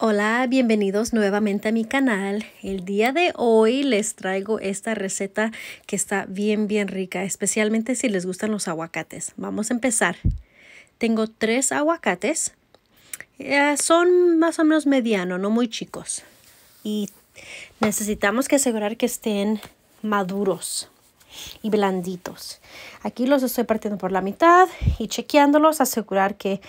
Hola, bienvenidos nuevamente a mi canal. El día de hoy les traigo esta receta que está bien, bien rica, especialmente si les gustan los aguacates. Vamos a empezar. Tengo tres aguacates. Eh, son más o menos mediano, no muy chicos. Y necesitamos que asegurar que estén maduros y blanditos. Aquí los estoy partiendo por la mitad y chequeándolos, asegurar que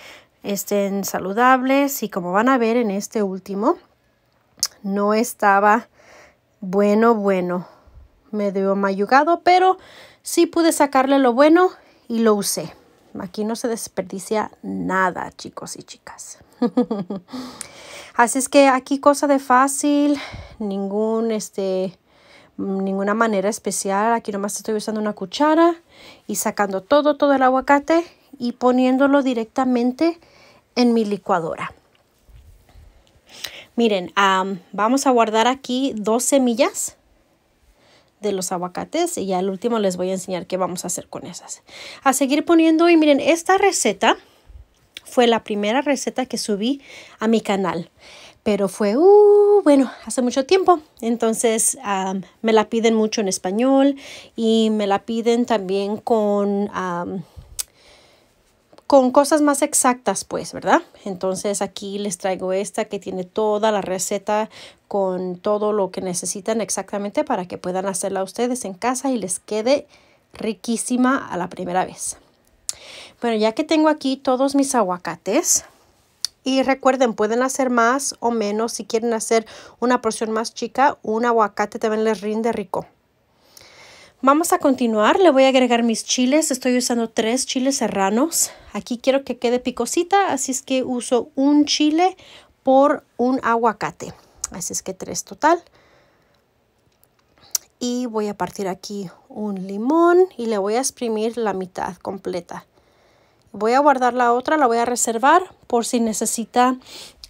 estén saludables y como van a ver en este último, no estaba bueno, bueno, medio mayugado, pero sí pude sacarle lo bueno y lo usé. Aquí no se desperdicia nada, chicos y chicas. Así es que aquí cosa de fácil, ningún este ninguna manera especial. Aquí nomás estoy usando una cuchara y sacando todo, todo el aguacate y poniéndolo directamente en mi licuadora. Miren, vamos a guardar aquí dos semillas de los aguacates y ya al último les voy a enseñar qué vamos a hacer con esas. A seguir poniendo y miren, esta receta fue la primera receta que subí a mi canal, pero fue, uh, bueno, hace mucho tiempo. Entonces me la piden mucho en español y me la piden también con con cosas más exactas, pues, ¿verdad? Entonces aquí les traigo esta que tiene toda la receta con todo lo que necesitan exactamente para que puedan hacerla ustedes en casa y les quede riquísima a la primera vez. Bueno, ya que tengo aquí todos mis aguacates, y recuerden, pueden hacer más o menos. Si quieren hacer una porción más chica, un aguacate también les rinde rico. Vamos a continuar, le voy a agregar mis chiles, estoy usando tres chiles serranos. Aquí quiero que quede picosita, así es que uso un chile por un aguacate. Así es que tres total. Y voy a partir aquí un limón y le voy a exprimir la mitad completa. Voy a guardar la otra, la voy a reservar por si necesita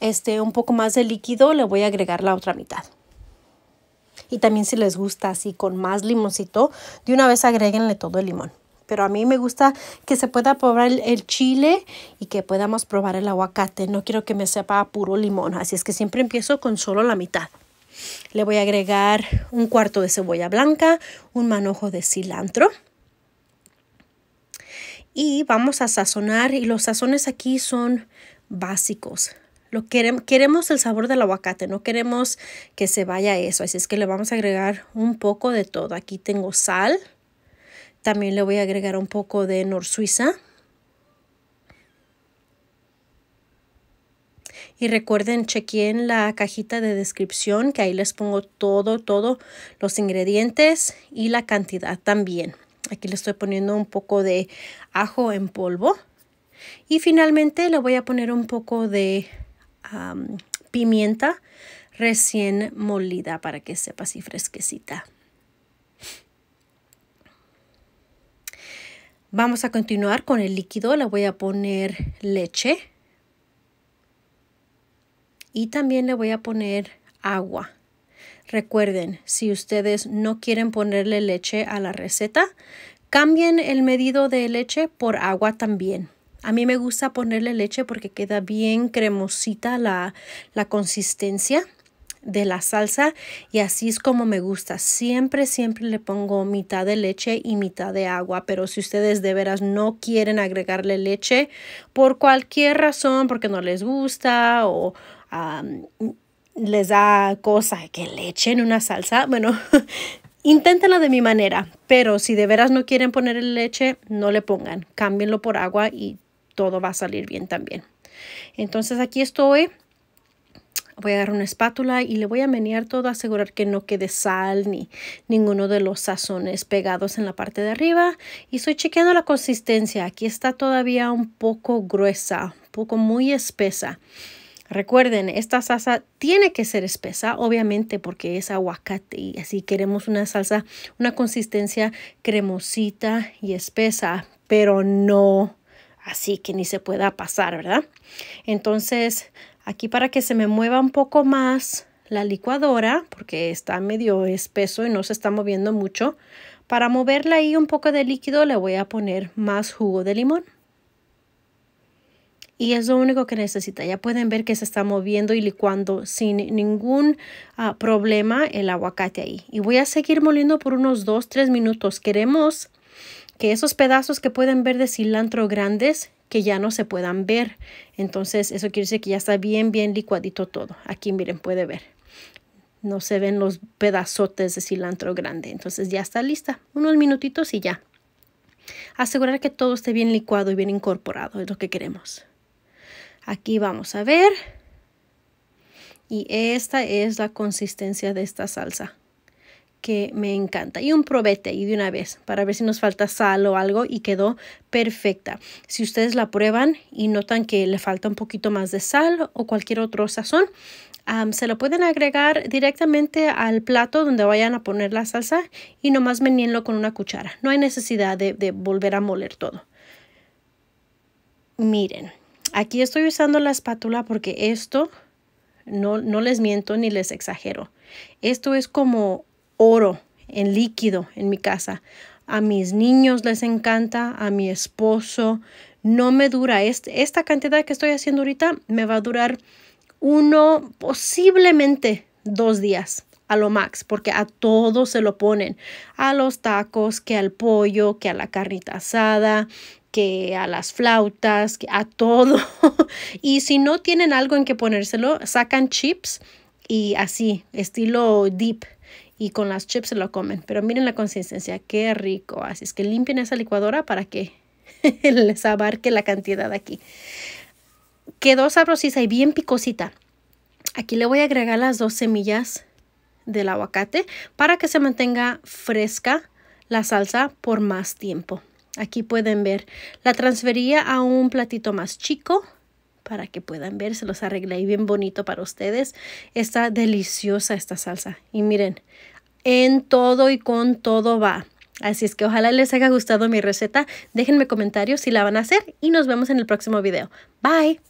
este, un poco más de líquido, le voy a agregar la otra mitad y también si les gusta así con más limoncito, de una vez agréguenle todo el limón. Pero a mí me gusta que se pueda probar el, el chile y que podamos probar el aguacate. No quiero que me sepa puro limón, así es que siempre empiezo con solo la mitad. Le voy a agregar un cuarto de cebolla blanca, un manojo de cilantro. Y vamos a sazonar y los sazones aquí son básicos. Lo queremos, el sabor del aguacate, no queremos que se vaya eso. Así es que le vamos a agregar un poco de todo. Aquí tengo sal. También le voy a agregar un poco de nor suiza. Y recuerden, chequen la cajita de descripción que ahí les pongo todo, todo los ingredientes y la cantidad también. Aquí le estoy poniendo un poco de ajo en polvo. Y finalmente le voy a poner un poco de pimienta recién molida para que sepa así fresquecita. Vamos a continuar con el líquido. Le voy a poner leche. Y también le voy a poner agua. Recuerden, si ustedes no quieren ponerle leche a la receta, cambien el medido de leche por agua también. A mí me gusta ponerle leche porque queda bien cremosita la, consistencia de la salsa y así es como me gusta. Siempre, siempre le pongo mitad de leche y mitad de agua, pero si ustedes de veras no quieren agregarle leche por cualquier razón, porque no les gusta o les da cosa que leche en una salsa, bueno, inténtenla de mi manera, pero si de veras no quieren ponerle leche, no le pongan, cámbienlo por agua y todo va a salir bien también. Entonces aquí estoy. Voy a dar una espátula y le voy a menear todo, asegurar que no quede sal ni ninguno de los sazones pegados en la parte de arriba. Y estoy chequeando la consistencia. Aquí está todavía un poco gruesa, un poco muy espesa. Recuerden, esta salsa tiene que ser espesa, obviamente, porque es aguacate y así queremos una salsa, una consistencia cremosita y espesa, pero no así que ni se pueda pasar, ¿verdad? Entonces, aquí para que se me mueva un poco más la licuadora, porque está medio espeso y no se está moviendo mucho, para moverla ahí un poco de líquido le voy a poner más jugo de limón. Y es lo único que necesita. Ya pueden ver que se está moviendo y licuando sin ningún ah, problema el aguacate ahí. Y voy a seguir moliendo por unos 2-3 minutos. Queremos que esos pedazos que pueden ver de cilantro grandes que ya no se puedan ver. Entonces eso quiere decir que ya está bien, bien licuadito todo. Aquí miren, puede ver. No se ven los pedazotes de cilantro grande. Entonces ya está lista. Unos minutitos y ya. Asegurar que todo esté bien licuado y bien incorporado. Es lo que queremos. Aquí vamos a ver. Y esta es la consistencia de esta salsa que me encanta. Y un probete y de una vez para ver si nos falta sal o algo y quedó perfecta. Si ustedes la prueban y notan que le falta un poquito más de sal o cualquier otro sazón, se lo pueden agregar directamente al plato donde vayan a poner la salsa y nomás menienlo con una cuchara. No hay necesidad de, volver a moler todo. Miren, aquí estoy usando la espátula porque esto, no, no les miento ni les exagero. Esto es como oro en líquido en mi casa. A mis niños les encanta, a mi esposo. No me dura. esta cantidad que estoy haciendo ahorita me va a durar uno, posiblemente dos días a lo max, porque a todos se lo ponen. A los tacos, que al pollo, que a la carnita asada, que a las flautas, que a todo. y si no tienen algo en que ponérselo, sacan chips y así, estilo deep y con las chips se lo comen. Pero miren la consistencia, qué rico. Así es que limpien esa licuadora para que les abarque la cantidad aquí. Quedó sabrosita y bien picosita. Aquí le voy a agregar las dos semillas del aguacate para que se mantenga fresca la salsa por más tiempo. Aquí pueden ver, la transfería a un platito más chico para que puedan ver. Se los arreglé ahí bien bonito para ustedes. Está deliciosa esta salsa. Y miren, en todo y con todo va. Así es que ojalá les haya gustado mi receta. Déjenme comentarios si la van a hacer y nos vemos en el próximo video. Bye.